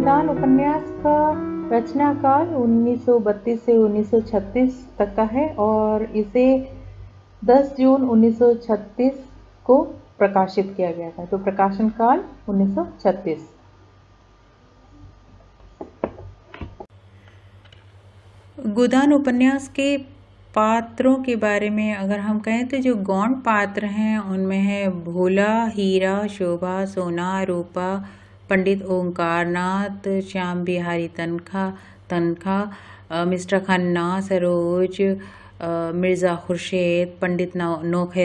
गोदान उपन्यास का रचना काल 1932 से 1936 तक का है और इसे 10 जून 1936 को प्रकाशित किया गया था तो प्रकाशन काल 1936 गोदान उपन्यास के पात्रों के बारे में अगर हम कहें तो जो गौण पात्र हैं उनमें है भोला हीरा शोभा सोना रूपा पंडित ओंकार नाथ श्याम बिहारी तनखा तनखा मिस्टर खन्ना सरोज मिर्ज़ा खुर्शेद पंडित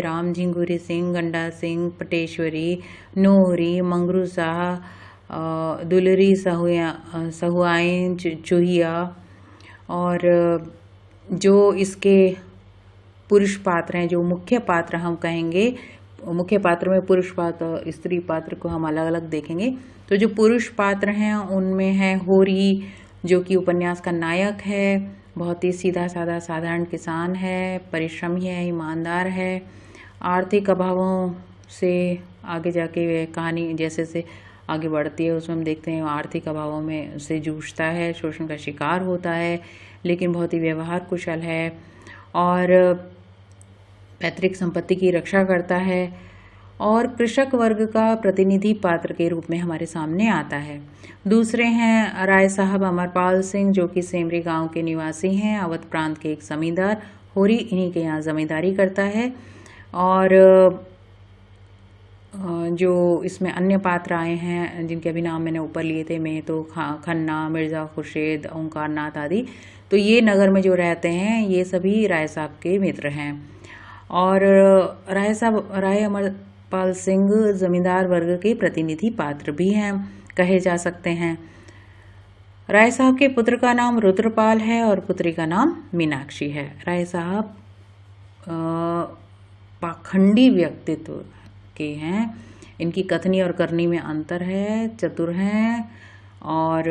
राम झिंगुरी सिंह गंडा सिंह पटेश्वरी नोहरी मंगरू शाह दुलरी सहुआ सहुआइन चूहिया और जो इसके पुरुष पात्र हैं जो मुख्य पात्र हम कहेंगे मुख्य पात्र में पुरुष पात्र स्त्री पात्र को हम अलग अलग देखेंगे तो जो पुरुष पात्र हैं उनमें है होरी जो कि उपन्यास का नायक है बहुत ही सीधा साधा साधारण किसान है परिश्रमी है ईमानदार है आर्थिक अभावों से आगे जाके वह कहानी जैसे से आगे बढ़ती है उसमें हम देखते हैं आर्थिक अभावों में से जूझता है शोषण का शिकार होता है लेकिन बहुत ही व्यवहार कुशल है और पैतृक संपत्ति की रक्षा करता है और कृषक वर्ग का प्रतिनिधि पात्र के रूप में हमारे सामने आता है दूसरे हैं राय साहब अमरपाल सिंह जो कि सेमरी गांव के निवासी हैं अवध प्रांत के एक जमींदार होरी इन्हीं के यहाँ ज़मींदारी करता है और जो इसमें अन्य पात्र आए हैं जिनके अभी नाम मैंने ऊपर लिए थे मैं तो खा खन्ना मिर्ज़ा खुर्शेद ओंकार नाथ आदि तो ये नगर में जो रहते हैं ये सभी राय साहब के मित्र हैं और राय साहब राय अमरपाल सिंह जमींदार वर्ग के प्रतिनिधि पात्र भी हैं कहे जा सकते हैं राय साहब के पुत्र का नाम रुद्रपाल है और पुत्री का नाम मीनाक्षी है राय साहब पाखंडी व्यक्तित्व के हैं इनकी कथनी और करनी में अंतर है चतुर हैं और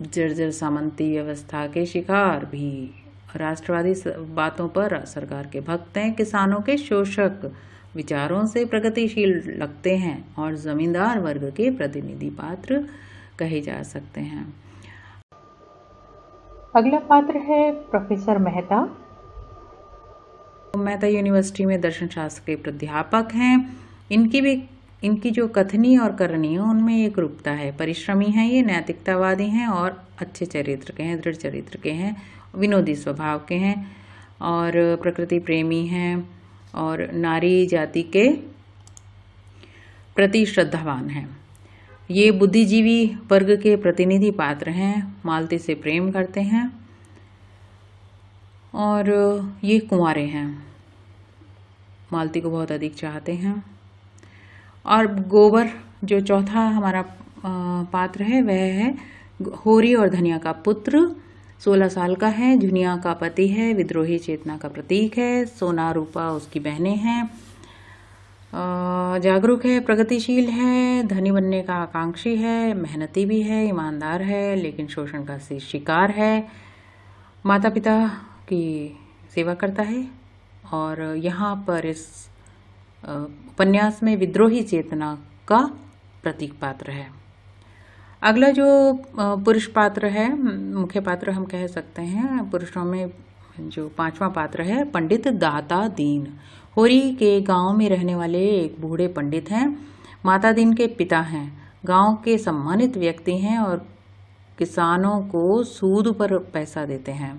जर्जर सामंती व्यवस्था के शिकार भी राष्ट्रवादी बातों पर सरकार के भक्त हैं किसानों के शोषक विचारों से प्रगतिशील लगते हैं और जमींदार वर्ग के प्रतिनिधि पात्र कहे जा सकते हैं अगला पात्र है प्रोफेसर मेहता मेहता यूनिवर्सिटी में दर्शन शास्त्र के प्राध्यापक हैं इनकी भी इनकी जो कथनी और करनी है उनमें एक रूपता है परिश्रमी हैं ये नैतिकतावादी हैं और अच्छे चरित्र के हैं दृढ़ चरित्र के हैं विनोदी स्वभाव के हैं और प्रकृति प्रेमी हैं और नारी जाति के प्रति श्रद्धावान हैं ये बुद्धिजीवी वर्ग के प्रतिनिधि पात्र हैं मालती से प्रेम करते हैं और ये कुंवारे हैं मालती को बहुत अधिक चाहते हैं और गोबर जो चौथा हमारा पात्र है वह है होरी और धनिया का पुत्र सोलह साल का है जुनिया का पति है विद्रोही चेतना का प्रतीक है सोना रूपा उसकी बहनें हैं जागरूक है प्रगतिशील है धनी बनने का आकांक्षी है मेहनती भी है ईमानदार है लेकिन शोषण का शिकार है माता पिता की सेवा करता है और यहाँ पर इस उपन्यास में विद्रोही चेतना का प्रतीक पात्र है अगला जो पुरुष पात्र है मुख्य पात्र हम कह सकते हैं पुरुषों में जो पांचवा पात्र है पंडित दाता दीन होरी के गांव में रहने वाले एक बूढ़े पंडित हैं माता दीन के पिता हैं गांव के सम्मानित व्यक्ति हैं और किसानों को सूद पर पैसा देते हैं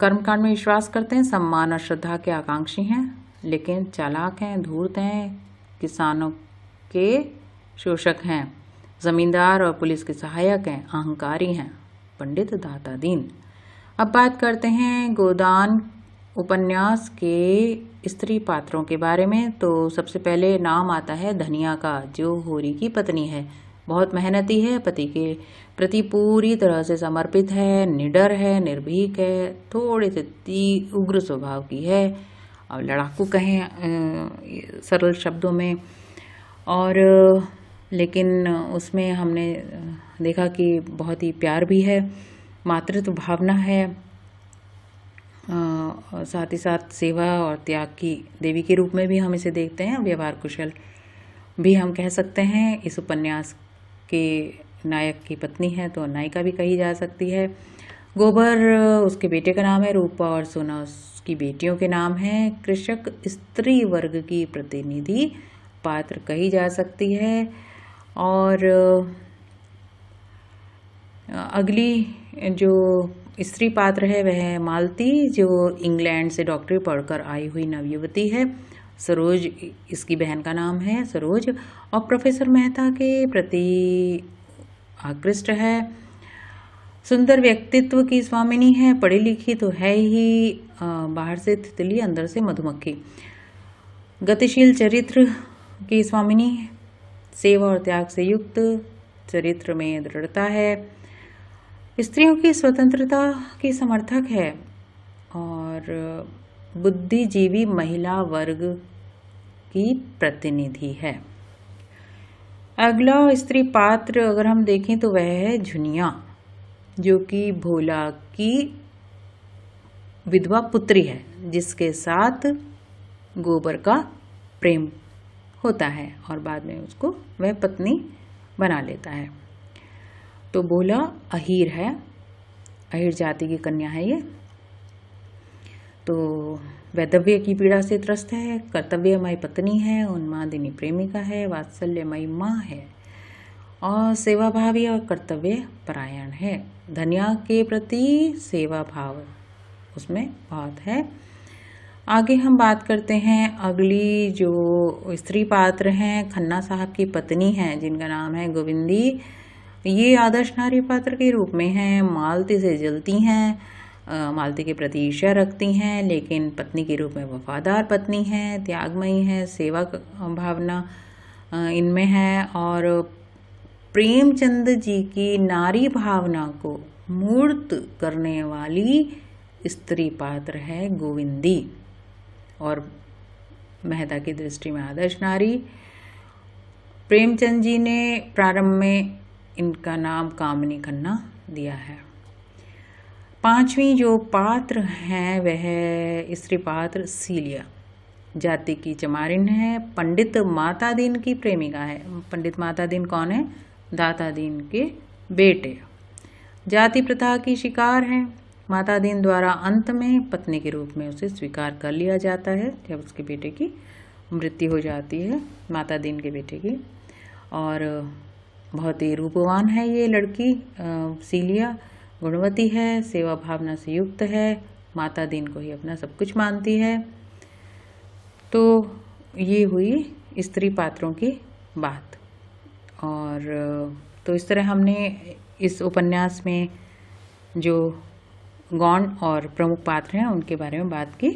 कर्मकांड में विश्वास करते हैं सम्मान और श्रद्धा के आकांक्षी हैं लेकिन चालाक हैं धूर्त हैं किसानों के शोषक हैं जमींदार और पुलिस के सहायक हैं अहंकारी हैं पंडित दाता दीन अब बात करते हैं गोदान उपन्यास के स्त्री पात्रों के बारे में तो सबसे पहले नाम आता है धनिया का जो होरी की पत्नी है बहुत मेहनती है पति के प्रति पूरी तरह से समर्पित है निडर है निर्भीक है थोड़े से ती उग्र स्वभाव की है और लड़ाकू कहें सरल शब्दों में और लेकिन उसमें हमने देखा कि बहुत ही प्यार भी है मातृत्व भावना है साथ ही साथ सेवा और त्याग की देवी के रूप में भी हम इसे देखते हैं व्यवहार कुशल भी हम कह सकते हैं इस उपन्यास के नायक की पत्नी है तो नायिका भी कही जा सकती है गोबर उसके बेटे का नाम है रूपा और सोना उसकी बेटियों के नाम हैं कृषक स्त्री वर्ग की प्रतिनिधि पात्र कही जा सकती है और अगली जो स्त्री पात्र है वह मालती जो इंग्लैंड से डॉक्टरी पढ़कर आई हुई नवयुवती है सरोज इसकी बहन का नाम है सरोज और प्रोफेसर मेहता के प्रति आकृष्ट है सुंदर व्यक्तित्व की स्वामिनी है पढ़ी लिखी तो है ही बाहर से तितली अंदर से मधुमक्खी गतिशील चरित्र की स्वामिनी सेवा और त्याग से युक्त चरित्र में दृढ़ता है स्त्रियों की स्वतंत्रता की समर्थक है और बुद्धिजीवी महिला वर्ग की प्रतिनिधि है अगला स्त्री पात्र अगर हम देखें तो वह है झुनिया जो कि भोला की विधवा पुत्री है जिसके साथ गोबर का प्रेम होता है और बाद में उसको वह पत्नी बना लेता है तो बोला अहीर है अहीर जाति की कन्या है ये तो वैधव्य की पीड़ा से त्रस्त है कर्तव्यमय पत्नी है उन्मादिनी प्रेमिका है वात्सल्यमयी माँ है और सेवाभावी और कर्तव्य परायण है धनिया के प्रति सेवा भाव उसमें बहुत है आगे हम बात करते हैं अगली जो स्त्री पात्र हैं खन्ना साहब की पत्नी हैं जिनका नाम है गोविंदी ये आदर्श नारी पात्र के रूप में हैं मालती से जलती हैं मालती के प्रति ईर्षा रखती हैं लेकिन पत्नी के रूप में वफादार पत्नी हैं त्यागमयी हैं सेवा भावना इनमें है और प्रेमचंद जी की नारी भावना को मूर्त करने वाली स्त्री पात्र है गोविंदी और मेहता की दृष्टि में आदर्श नारी प्रेमचंद जी ने प्रारंभ में इनका नाम कामनी खन्ना दिया है पांचवी जो पात्र हैं वह स्त्री पात्र सीलिया जाति की चमारिन है पंडित माता दीन की प्रेमिका है पंडित माता दीन कौन है दाता दीन के बेटे जाति प्रथा की शिकार हैं माता दीन द्वारा अंत में पत्नी के रूप में उसे स्वीकार कर लिया जाता है जब उसके बेटे की मृत्यु हो जाती है माता दीन के बेटे की और बहुत ही रूपवान है ये लड़की सीलिया गुणवती है सेवा भावना से युक्त है माता दीन को ही अपना सब कुछ मानती है तो ये हुई स्त्री पात्रों की बात और तो इस तरह हमने इस उपन्यास में जो गौण और प्रमुख पात्र हैं उनके बारे में बात की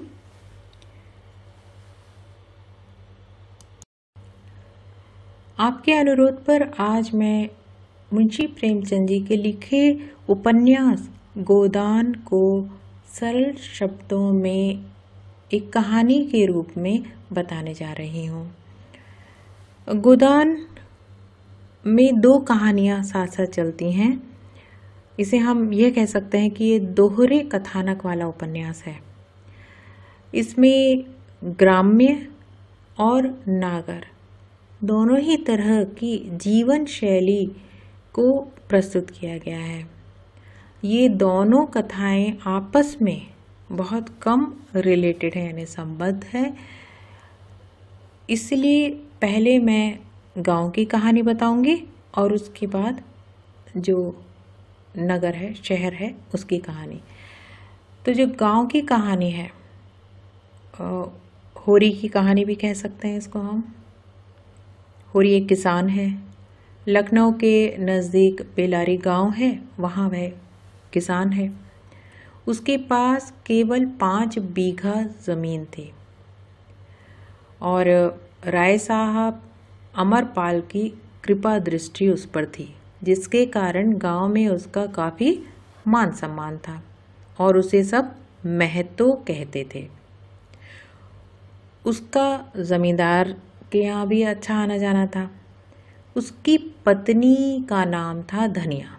आपके अनुरोध पर आज मैं मुंशी प्रेमचंद जी के लिखे उपन्यास गोदान को सरल शब्दों में एक कहानी के रूप में बताने जा रही हूँ गोदान में दो कहानियाँ साथ साथ चलती हैं इसे हम यह कह सकते हैं कि ये दोहरे कथानक वाला उपन्यास है इसमें ग्राम्य और नागर दोनों ही तरह की जीवन शैली को प्रस्तुत किया गया है ये दोनों कथाएं आपस में बहुत कम रिलेटेड है यानी संबद्ध है इसलिए पहले मैं गांव की कहानी बताऊंगी और उसके बाद जो नगर है शहर है उसकी कहानी तो जो गांव की कहानी है होरी की कहानी भी कह सकते हैं इसको हम होरी एक किसान है लखनऊ के नज़दीक बेलारी गांव है वहाँ वह किसान है उसके पास केवल पाँच बीघा ज़मीन थी और राय साहब अमरपाल की कृपा दृष्टि उस पर थी जिसके कारण गांव में उसका काफ़ी मान सम्मान था और उसे सब महतो कहते थे उसका ज़मींदार के यहाँ भी अच्छा आना जाना था उसकी पत्नी का नाम था धनिया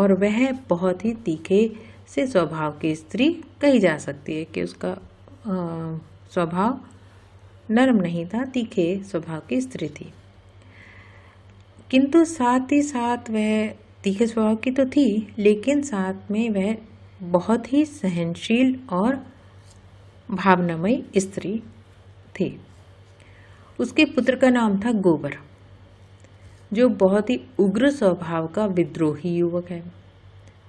और वह बहुत ही तीखे से स्वभाव की स्त्री कही जा सकती है कि उसका स्वभाव नरम नहीं था तीखे स्वभाव की स्त्री थी किंतु साथ ही साथ वह तीखे स्वभाव की तो थी लेकिन साथ में वह बहुत ही सहनशील और भावनामय स्त्री थी उसके पुत्र का नाम था गोबर जो बहुत ही उग्र स्वभाव का विद्रोही युवक है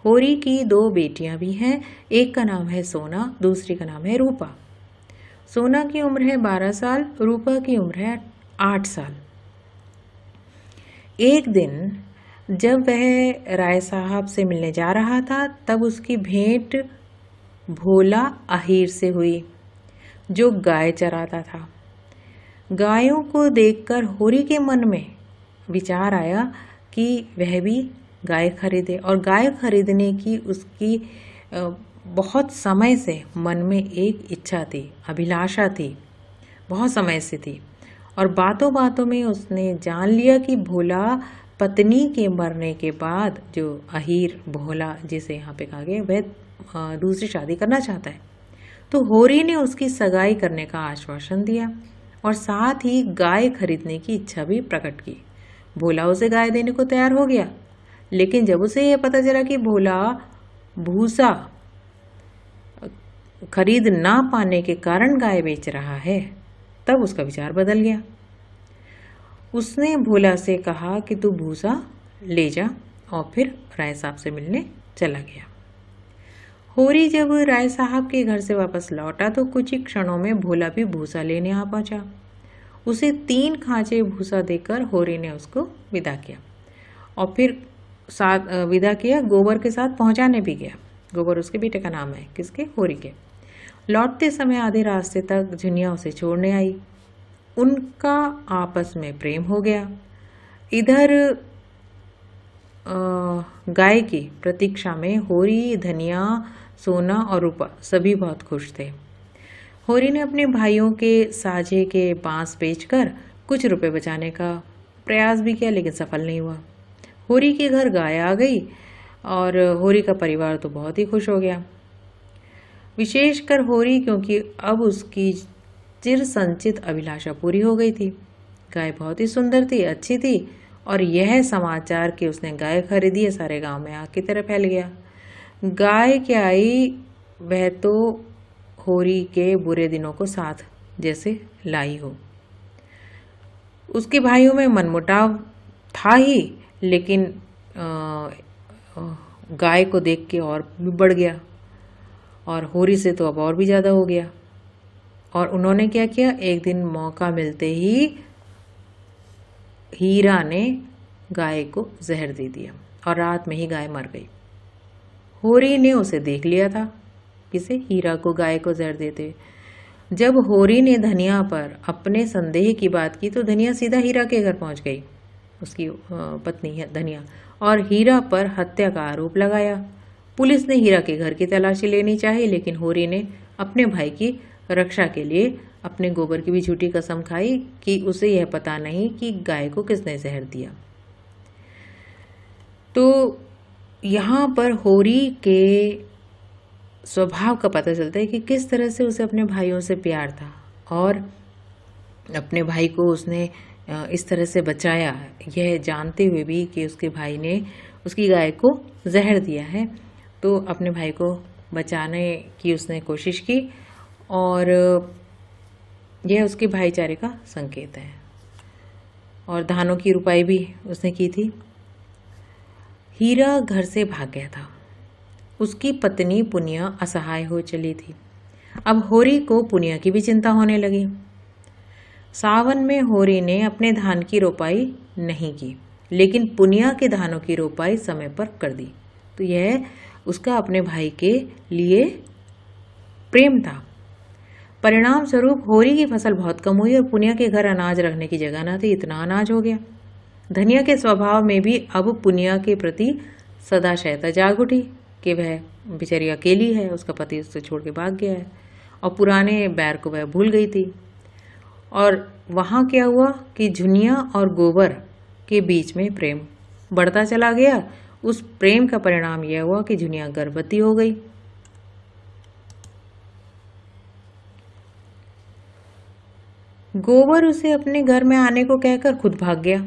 होरी की दो बेटियां भी हैं एक का नाम है सोना दूसरी का नाम है रूपा सोना की उम्र है बारह साल रूपा की उम्र है आठ साल एक दिन जब वह राय साहब से मिलने जा रहा था तब उसकी भेंट भोला आहिर से हुई जो गाय चराता था गायों को देखकर होरी के मन में विचार आया कि वह भी गाय खरीदे और गाय खरीदने की उसकी बहुत समय से मन में एक इच्छा थी अभिलाषा थी बहुत समय से थी और बातों बातों में उसने जान लिया कि भोला पत्नी के मरने के बाद जो अहीर भोला जिसे यहाँ पे कहा गया वह दूसरी शादी करना चाहता है तो होरी ने उसकी सगाई करने का आश्वासन दिया और साथ ही गाय खरीदने की इच्छा भी प्रकट की भोला उसे गाय देने को तैयार हो गया लेकिन जब उसे यह पता चला कि भोला भूसा खरीद ना पाने के कारण गाय बेच रहा है तब उसका विचार बदल गया उसने भोला से कहा कि तू भूसा ले जा और फिर राय साहब से मिलने चला गया होरी जब राय साहब के घर से वापस लौटा तो कुछ ही क्षणों में भोला भी भूसा लेने आ पहुंचा उसे तीन खांचे भूसा देकर होरी ने उसको विदा किया और फिर साथ विदा किया गोबर के साथ पहुंचाने भी गया गोबर उसके बेटे का नाम है किसके होरी के लौटते समय आधे रास्ते तक झुनिया उसे छोड़ने आई उनका आपस में प्रेम हो गया इधर गाय की प्रतीक्षा में होरी धनिया सोना और रूपा सभी बहुत खुश थे होरी ने अपने भाइयों के साझे के बांस बेचकर कुछ रुपए बचाने का प्रयास भी किया लेकिन सफल नहीं हुआ होरी के घर गाय आ गई और होरी का परिवार तो बहुत ही खुश हो गया विशेषकर हो रही क्योंकि अब उसकी चिर संचित अभिलाषा पूरी हो गई थी गाय बहुत ही सुंदर थी अच्छी थी और यह समाचार कि उसने गाय खरीदी है सारे गांव में आग की तरह फैल गया गाय के आई वह तो होरी के बुरे दिनों को साथ जैसे लाई हो उसके भाइयों में मनमुटाव था ही लेकिन गाय को देख के और भी बढ़ गया और होरी से तो अब और भी ज़्यादा हो गया और उन्होंने क्या किया एक दिन मौका मिलते ही हीरा ने गाय को जहर दे दिया और रात में ही गाय मर गई होरी ने उसे देख लिया था किसे हीरा को गाय को जहर देते जब होरी ने धनिया पर अपने संदेह की बात की तो धनिया सीधा हीरा के घर पहुंच गई उसकी पत्नी है धनिया और हीरा पर हत्या का आरोप लगाया पुलिस ने हीरा के घर की तलाशी लेनी चाहिए लेकिन होरी ने अपने भाई की रक्षा के लिए अपने गोबर की भी झूठी कसम खाई कि उसे यह पता नहीं कि गाय को किसने जहर दिया तो यहाँ पर होरी के स्वभाव का पता चलता है कि किस तरह से उसे अपने भाइयों से प्यार था और अपने भाई को उसने इस तरह से बचाया यह जानते हुए भी कि उसके भाई ने उसकी गाय को जहर दिया है तो अपने भाई को बचाने की उसने कोशिश की और यह उसके भाईचारे का संकेत है और धानों की रुपाई भी उसने की थी हीरा घर से भाग गया था उसकी पत्नी पुनिया असहाय हो चली थी अब होरी को पुनिया की भी चिंता होने लगी सावन में होरी ने अपने धान की रोपाई नहीं की लेकिन पुनिया के धानों की रोपाई समय पर कर दी तो यह उसका अपने भाई के लिए प्रेम था परिणाम स्वरूप होरी की फसल बहुत कम हुई और पुनिया के घर अनाज रखने की जगह ना थी इतना अनाज हो गया धनिया के स्वभाव में भी अब पुनिया के प्रति सदाशयता जाग उठी कि वह बेचारी अकेली है उसका पति उससे छोड़ के भाग गया है और पुराने बैर को वह भूल गई थी और वहाँ क्या हुआ कि झुनिया और गोबर के बीच में प्रेम बढ़ता चला गया उस प्रेम का परिणाम यह हुआ कि जुनिया गर्भवती हो गई गोबर उसे अपने घर में आने को कहकर खुद भाग गया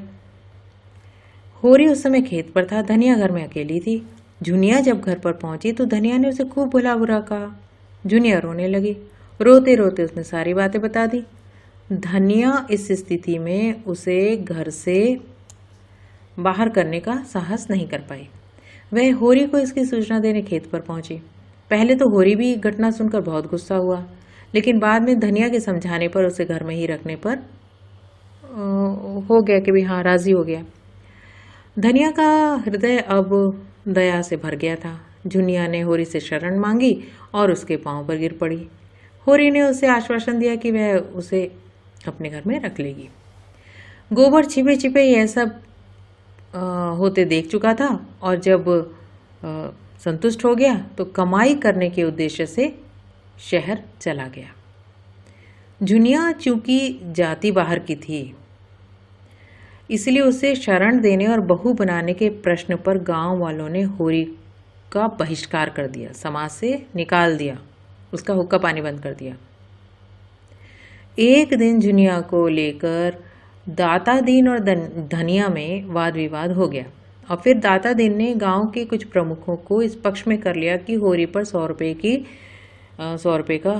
होरी उस समय खेत पर था धनिया घर में अकेली थी जुनिया जब घर पर पहुंची तो धनिया ने उसे खूब भुला बुरा कहा जुनिया रोने लगी रोते रोते उसने सारी बातें बता दी धनिया इस स्थिति में उसे घर से बाहर करने का साहस नहीं कर पाई वह होरी को इसकी सूचना देने खेत पर पहुंची पहले तो होरी भी घटना सुनकर बहुत गुस्सा हुआ लेकिन बाद में धनिया के समझाने पर उसे घर में ही रखने पर हो गया कि भाई हाँ राज़ी हो गया धनिया का हृदय अब दया से भर गया था झुनिया ने होरी से शरण मांगी और उसके पाँव पर गिर पड़ी होरी ने उसे आश्वासन दिया कि वह उसे अपने घर में रख लेगी गोबर छिपे छिपे यह सब होते देख चुका था और जब संतुष्ट हो गया तो कमाई करने के उद्देश्य से शहर चला गया जुनिया चूंकि जाति बाहर की थी इसलिए उसे शरण देने और बहु बनाने के प्रश्न पर गांव वालों ने होरी का बहिष्कार कर दिया समाज से निकाल दिया उसका हुक्का पानी बंद कर दिया एक दिन जुनिया को लेकर दाता दीन और धनिया में वाद विवाद हो गया और फिर दाता दीन ने गांव के कुछ प्रमुखों को इस पक्ष में कर लिया कि होरी पर सौ रुपये की सौ रुपये का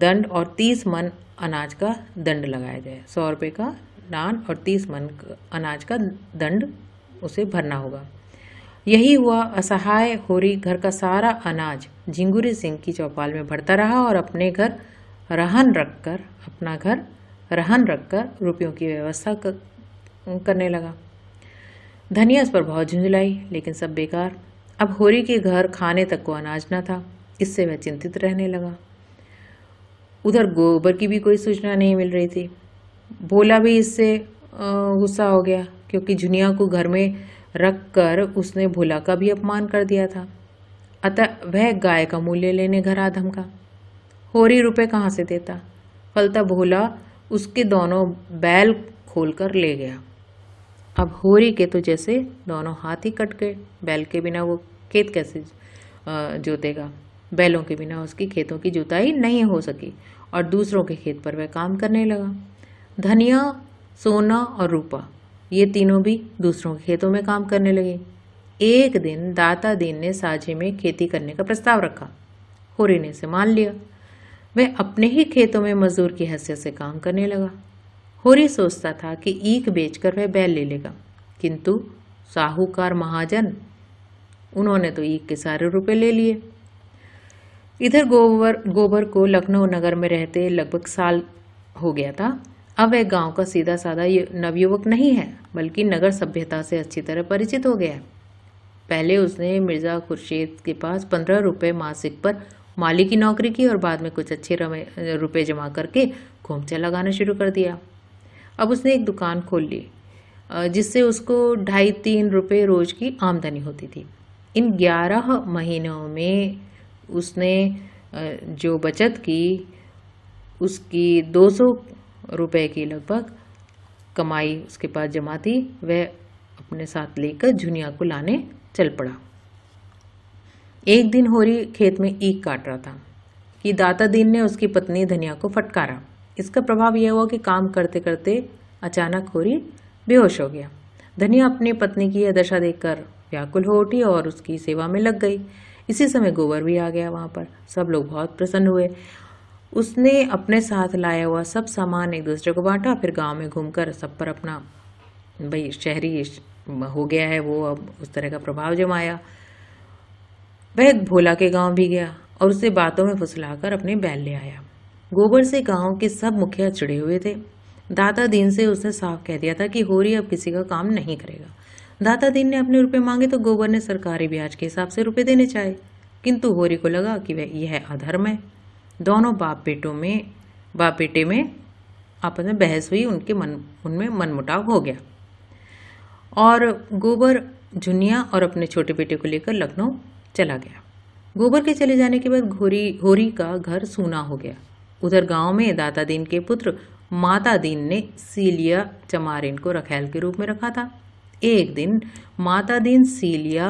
दंड और तीस मन अनाज का दंड लगाया जाए सौ रुपये का दान और तीस मन अनाज का दंड उसे भरना होगा यही हुआ असहाय होरी घर का सारा अनाज झिंगुरी सिंह की चौपाल में भरता रहा और अपने घर रहन रखकर अपना घर रहन रखकर रुपयों की व्यवस्था कर, करने लगा धनिया इस पर बहुत झुंझलाई लेकिन सब बेकार अब होरी के घर खाने तक को अनाज ना था इससे वह चिंतित रहने लगा उधर गोबर की भी कोई सूचना नहीं मिल रही थी भोला भी इससे गुस्सा हो गया क्योंकि झुनिया को घर में रख कर उसने भोला का भी अपमान कर दिया था अतः वह गाय का मूल्य लेने घर आ धमका होरी रुपए कहाँ से देता फलता भोला उसके दोनों बैल खोलकर ले गया अब होरी के तो जैसे दोनों हाथ ही कट गए बैल के बिना वो खेत कैसे जोतेगा बैलों के बिना उसकी खेतों की जुताई नहीं हो सकी और दूसरों के खेत पर वह काम करने लगा धनिया सोना और रूपा ये तीनों भी दूसरों के खेतों में काम करने लगे एक दिन दाता दीन ने साझे में खेती करने का प्रस्ताव रखा होरी ने इसे मान लिया वह अपने ही खेतों में मजदूर की हैसियत से काम करने लगा होरी सोचता था कि ईख बेचकर वह बैल ले लेगा किंतु साहूकार महाजन उन्होंने तो ईख के सारे रुपए ले लिए इधर गोबर गोबर को लखनऊ नगर में रहते लगभग साल हो गया था अब वह गांव का सीधा साधा नवयुवक नहीं है बल्कि नगर सभ्यता से अच्छी तरह परिचित हो गया पहले उसने मिर्ज़ा खुर्शीद के पास पंद्रह रुपये मासिक पर माली की नौकरी की और बाद में कुछ अच्छे रुपए जमा करके घोमचा लगाना शुरू कर दिया अब उसने एक दुकान खोल ली जिससे उसको ढाई तीन रुपये रोज़ की आमदनी होती थी इन ग्यारह महीनों में उसने जो बचत की उसकी दो सौ रुपये की लगभग कमाई उसके पास जमा थी वह अपने साथ लेकर झुनिया को लाने चल पड़ा एक दिन होरी खेत में ईक काट रहा था कि दाता दीन ने उसकी पत्नी धनिया को फटकारा इसका प्रभाव यह हुआ कि काम करते करते अचानक होरी बेहोश हो गया धनिया अपनी पत्नी की यह दशा देखकर व्याकुल हो उठी और उसकी सेवा में लग गई इसी समय गोबर भी आ गया वहाँ पर सब लोग बहुत प्रसन्न हुए उसने अपने साथ लाया हुआ सब सामान एक दूसरे को बांटा फिर गांव में घूमकर सब पर अपना भाई शहरी हो गया है वो अब उस तरह का प्रभाव जमाया वह भोला के गांव भी गया और उसे बातों में फुसलाकर अपने बैल ले आया गोबर से गांव के सब मुखिया चिड़े हुए थे दाता दीन से उसने साफ कह दिया था कि होरी अब किसी का काम नहीं करेगा दाता दीन ने अपने रुपए मांगे तो गोबर ने सरकारी ब्याज के हिसाब से रुपए देने चाहे किंतु होरी को लगा कि वह यह अधर्म है दोनों बाप बेटों में बाप बेटे में आपस में बहस हुई उनके मन उनमें मनमुटाव हो गया और गोबर जुनिया और अपने छोटे बेटे को लेकर लखनऊ चला गया गोबर के चले जाने के बाद घोरी होरी का घर सूना हो गया उधर गांव में दाता दीन के पुत्र माता दीन ने सीलिया चमारिन को रखैल के रूप में रखा था एक दिन माता दीन सीलिया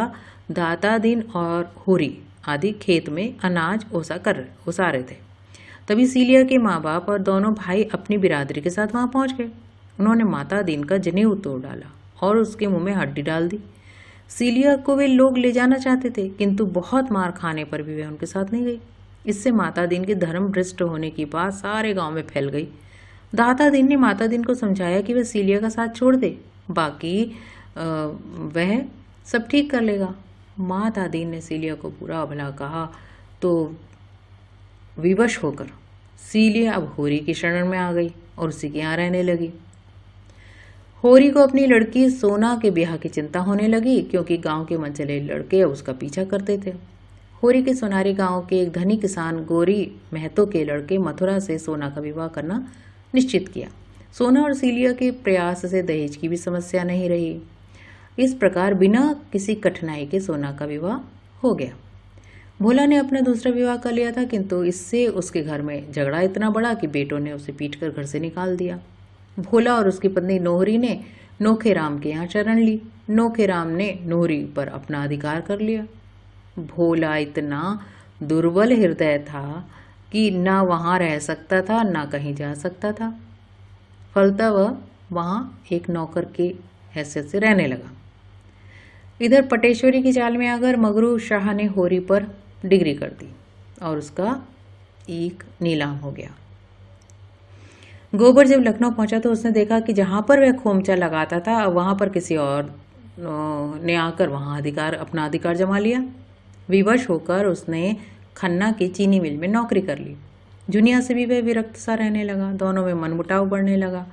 दाता दीन और होरी आदि खेत में अनाज ओसा कर ओसा रहे थे तभी सीलिया के माँ बाप और दोनों भाई अपनी बिरादरी के साथ वहाँ पहुँच गए उन्होंने माता दीन का जनेऊ तोड़ डाला और उसके मुंह में हड्डी डाल दी सीलिया को वे लोग ले जाना चाहते थे किंतु बहुत मार खाने पर भी वे उनके साथ नहीं गई इससे माता दिन के धर्म भ्रष्ट होने की बात सारे गांव में फैल गई दाता दिन ने माता दिन को समझाया कि वह सीलिया का साथ छोड़ दे बाकी आ, वह सब ठीक कर लेगा माता दिन ने सीलिया को बुरा भला कहा तो विवश होकर सीलिया अब होरी की शरण में आ गई और उसी के यहाँ रहने लगी होरी को अपनी लड़की सोना के ब्याह की चिंता होने लगी क्योंकि गांव के मंचले लड़के उसका पीछा करते थे होरी के सोनारी गांव के एक धनी किसान गोरी महतो के लड़के मथुरा से सोना का विवाह करना निश्चित किया सोना और सीलिया के प्रयास से दहेज की भी समस्या नहीं रही इस प्रकार बिना किसी कठिनाई के सोना का विवाह हो गया भोला ने अपना दूसरा विवाह कर लिया था किंतु इससे उसके घर में झगड़ा इतना बड़ा कि बेटों ने उसे पीट घर से निकाल दिया भोला और उसकी पत्नी नोहरी ने नोखे राम के यहाँ चरण ली नोखे राम ने नोहरी पर अपना अधिकार कर लिया भोला इतना दुर्बल हृदय था कि ना वहाँ रह सकता था ना कहीं जा सकता था फलता वह वहाँ एक नौकर के हैसियत से रहने लगा इधर पटेश्वरी की चाल में आकर मगरू शाह ने होरी पर डिग्री कर दी और उसका एक नीलाम हो गया गोबर जब लखनऊ पहुंचा तो उसने देखा कि जहाँ पर वह खोमचा लगाता था वहाँ पर किसी और ने आकर वहाँ अधिकार अपना अधिकार जमा लिया विवश होकर उसने खन्ना की चीनी मिल में नौकरी कर ली दुनिया से भी वह विरक्त सा रहने लगा दोनों में मनमुटाव बढ़ने लगा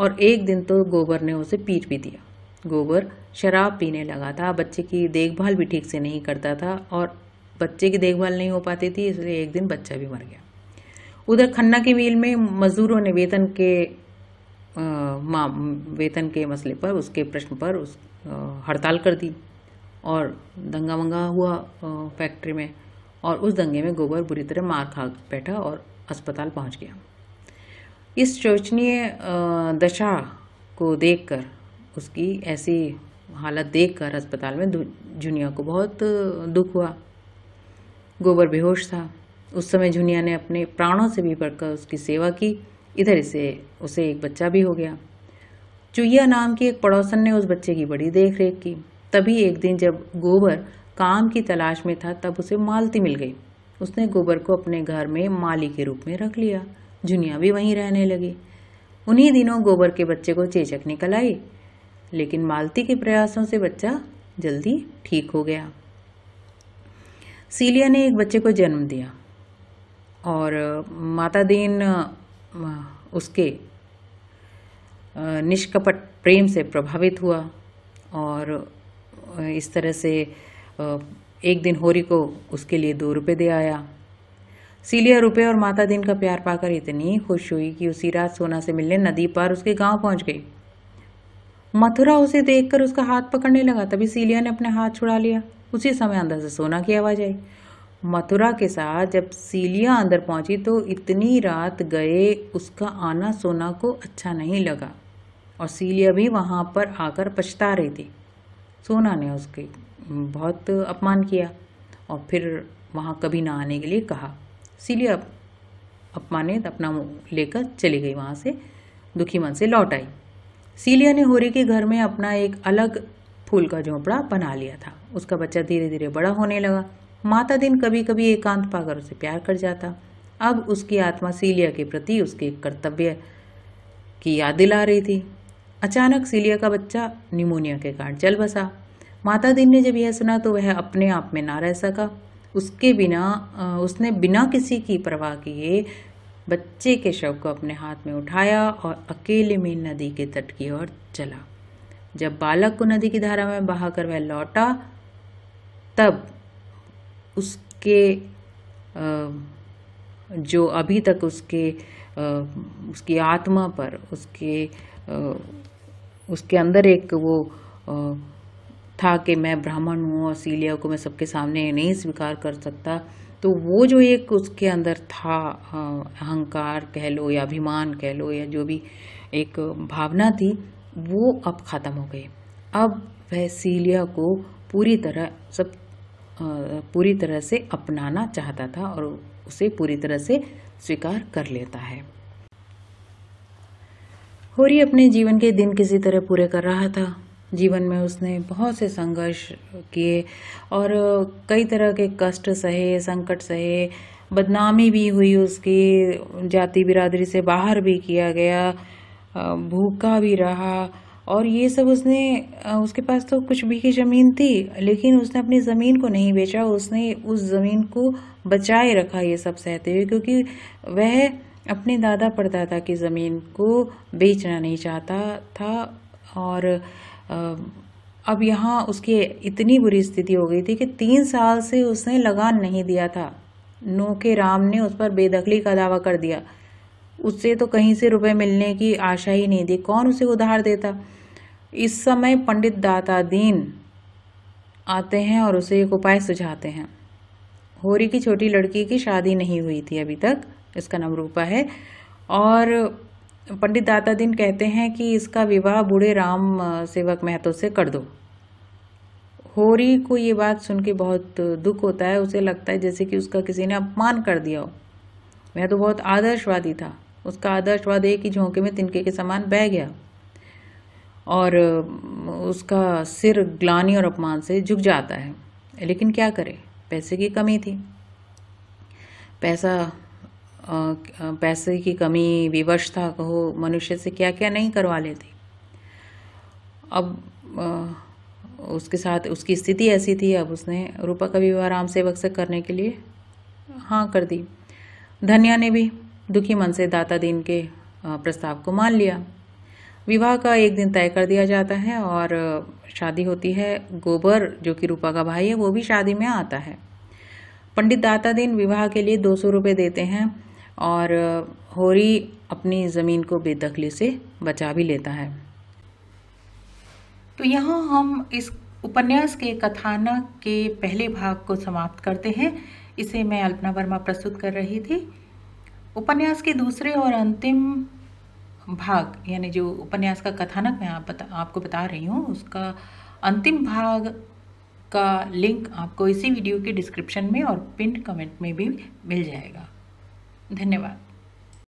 और एक दिन तो गोबर ने उसे पीट भी दिया गोबर शराब पीने लगा था बच्चे की देखभाल भी ठीक से नहीं करता था और बच्चे की देखभाल नहीं हो पाती थी इसलिए एक दिन बच्चा भी मर गया उधर खन्ना की मील में मजदूरों ने वेतन के आ, वेतन के मसले पर उसके प्रश्न पर उस हड़ताल कर दी और दंगा मंगा हुआ फैक्ट्री में और उस दंगे में गोबर बुरी तरह मार खा बैठा और अस्पताल पहुंच गया इस शोचनीय दशा को देखकर उसकी ऐसी हालत देखकर अस्पताल में जूनिया को बहुत दुख हुआ गोबर बेहोश था उस समय झुनिया ने अपने प्राणों से भी बढ़कर उसकी सेवा की इधर इसे उसे एक बच्चा भी हो गया चुईया नाम की एक पड़ोसन ने उस बच्चे की बड़ी देख रेख की तभी एक दिन जब गोबर काम की तलाश में था तब उसे मालती मिल गई उसने गोबर को अपने घर में माली के रूप में रख लिया झुनिया भी वहीं रहने लगी उन्हीं दिनों गोबर के बच्चे को चेचक निकल आई लेकिन मालती के प्रयासों से बच्चा जल्दी ठीक हो गया सीलिया ने एक बच्चे को जन्म दिया और माता दीन उसके निष्कपट प्रेम से प्रभावित हुआ और इस तरह से एक दिन होरी को उसके लिए दो रुपये दे आया सीलिया रुपये और माता दीन का प्यार पाकर इतनी खुश हुई कि उसी रात सोना से मिलने नदी पार उसके गांव पहुंच गई मथुरा उसे देखकर उसका हाथ पकड़ने लगा तभी सीलिया ने अपना हाथ छुड़ा लिया उसी समय अंदर से सोना की आवाज़ आई मथुरा के साथ जब सीलिया अंदर पहुंची तो इतनी रात गए उसका आना सोना को अच्छा नहीं लगा और सीलिया भी वहां पर आकर पछता रही थी सोना ने उसके बहुत अपमान किया और फिर वहाँ कभी ना आने के लिए कहा सीलिया अपमानित अपना मुँह लेकर चली गई वहाँ से दुखी मन से लौट आई सीलिया ने होरी के घर में अपना एक अलग फूल का झोंपड़ा बना लिया था उसका बच्चा धीरे धीरे बड़ा होने लगा माता दिन कभी कभी एकांत पाकर उसे प्यार कर जाता अब उसकी आत्मा सीलिया के प्रति उसके कर्तव्य की याद दिला रही थी अचानक सीलिया का बच्चा निमोनिया के कारण चल बसा माता दिन ने जब यह सुना तो वह अपने आप में ना रह सका उसके बिना उसने बिना किसी की परवाह किए बच्चे के शव को अपने हाथ में उठाया और अकेले में नदी के तट की ओर चला जब बालक को नदी की धारा में बहाकर वह लौटा तब उसके जो अभी तक उसके उसकी आत्मा पर उसके उसके अंदर एक वो था कि मैं ब्राह्मण हूँ और सीलिया को मैं सबके सामने नहीं स्वीकार कर सकता तो वो जो एक उसके अंदर था अहंकार कह लो या अभिमान कह लो या जो भी एक भावना थी वो अब ख़त्म हो गई अब वह सीलिया को पूरी तरह सब पूरी तरह से अपनाना चाहता था और उसे पूरी तरह से स्वीकार कर लेता है होरी अपने जीवन के दिन किसी तरह पूरे कर रहा था जीवन में उसने बहुत से संघर्ष किए और कई तरह के कष्ट सहे संकट सहे बदनामी भी हुई उसकी जाति बिरादरी से बाहर भी किया गया भूखा भी रहा और ये सब उसने उसके पास तो कुछ भी की ज़मीन थी लेकिन उसने अपनी ज़मीन को नहीं बेचा उसने उस ज़मीन को बचाए रखा ये सब सहते हुए क्योंकि वह अपने दादा परदादा की ज़मीन को बेचना नहीं चाहता था और अब यहाँ उसकी इतनी बुरी स्थिति हो गई थी कि तीन साल से उसने लगान नहीं दिया था नो के राम ने उस पर बेदखली का दावा कर दिया उससे तो कहीं से रुपए मिलने की आशा ही नहीं थी कौन उसे उधार देता इस समय पंडित दाता दीन आते हैं और उसे एक उपाय सुझाते हैं होरी की छोटी लड़की की शादी नहीं हुई थी अभी तक इसका नाम रूपा है और पंडित दाता दीन कहते हैं कि इसका विवाह बूढ़े राम सेवक महतो से कर दो होरी को ये बात सुन के बहुत दुख होता है उसे लगता है जैसे कि उसका किसी ने अपमान कर दिया हो वह तो बहुत आदर्शवादी था उसका आदर्शवाद एक ही झोंके में तिनके के समान बह गया और उसका सिर ग्लानी और अपमान से झुक जाता है लेकिन क्या करे पैसे की कमी थी पैसा पैसे की कमी विवश था कहो मनुष्य से क्या क्या नहीं करवा लेती अब उसके साथ उसकी स्थिति ऐसी थी अब उसने रूपा का विवाह राम सेवक से करने के लिए हाँ कर दी धनिया ने भी दुखी मन से दाता दीन के प्रस्ताव को मान लिया विवाह का एक दिन तय कर दिया जाता है और शादी होती है गोबर जो कि रूपा का भाई है वो भी शादी में आता है पंडित दाता दिन विवाह के लिए दो सौ रुपये देते हैं और होरी अपनी ज़मीन को बेदखली से बचा भी लेता है तो यहाँ हम इस उपन्यास के कथानक के पहले भाग को समाप्त करते हैं इसे मैं अल्पना वर्मा प्रस्तुत कर रही थी उपन्यास के दूसरे और अंतिम भाग यानी जो उपन्यास का कथानक मैं आप बता आपको बता रही हूँ उसका अंतिम भाग का लिंक आपको इसी वीडियो के डिस्क्रिप्शन में और पिंड कमेंट में भी मिल जाएगा धन्यवाद